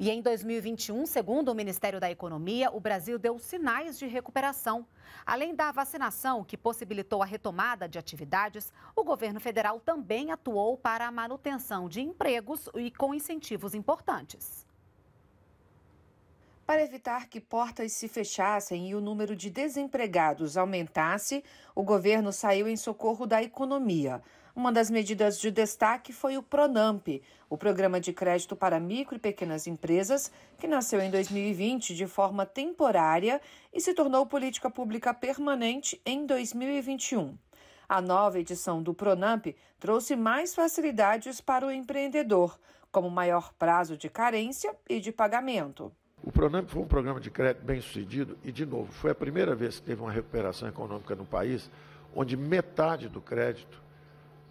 E em 2021, segundo o Ministério da Economia, o Brasil deu sinais de recuperação. Além da vacinação, que possibilitou a retomada de atividades, o governo federal também atuou para a manutenção de empregos e com incentivos importantes. Para evitar que portas se fechassem e o número de desempregados aumentasse, o governo saiu em socorro da economia. Uma das medidas de destaque foi o Pronamp, o programa de crédito para micro e pequenas empresas, que nasceu em 2020 de forma temporária e se tornou política pública permanente em 2021. A nova edição do Pronamp trouxe mais facilidades para o empreendedor, como maior prazo de carência e de pagamento. O Pronamp foi um programa de crédito bem sucedido e, de novo, foi a primeira vez que teve uma recuperação econômica no país onde metade do crédito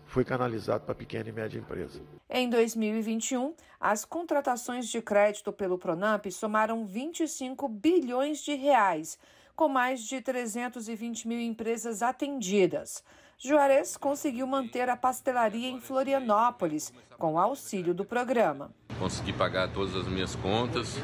foi canalizado para pequena e média empresa. Em 2021, as contratações de crédito pelo Pronamp somaram 25 bilhões de reais, com mais de 320 mil empresas atendidas. Juarez conseguiu manter a pastelaria em Florianópolis, com auxílio do programa. Consegui pagar todas as minhas contas,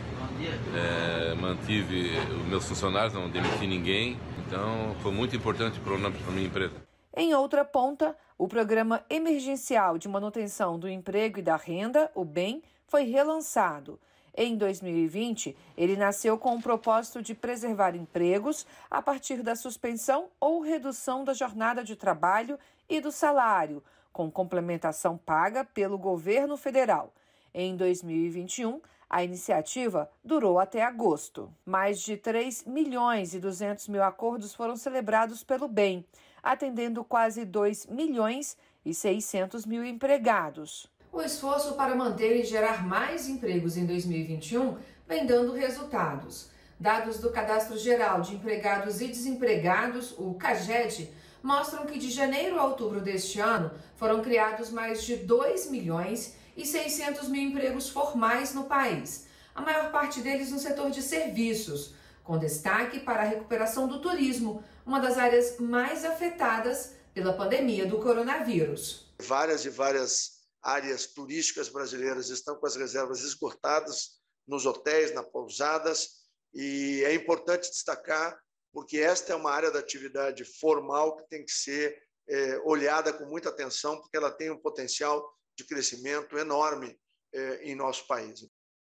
é, mantive os meus funcionários, não demiti ninguém. Então, foi muito importante o Pronamp para minha empresa. Em outra ponta, o Programa Emergencial de Manutenção do Emprego e da Renda, o BEM, foi relançado. Em 2020, ele nasceu com o propósito de preservar empregos a partir da suspensão ou redução da jornada de trabalho e do salário, com complementação paga pelo governo federal. Em 2021, a iniciativa durou até agosto. Mais de 3 milhões e 200 mil acordos foram celebrados pelo BEM atendendo quase 2 milhões e 600 mil empregados. O esforço para manter e gerar mais empregos em 2021 vem dando resultados. Dados do Cadastro Geral de Empregados e Desempregados, o CAGED, mostram que de janeiro a outubro deste ano foram criados mais de 2 milhões e 600 mil empregos formais no país, a maior parte deles no setor de serviços com destaque para a recuperação do turismo, uma das áreas mais afetadas pela pandemia do coronavírus. Várias e várias áreas turísticas brasileiras estão com as reservas esgotadas nos hotéis, nas pousadas, e é importante destacar, porque esta é uma área da atividade formal que tem que ser é, olhada com muita atenção, porque ela tem um potencial de crescimento enorme é, em nosso país.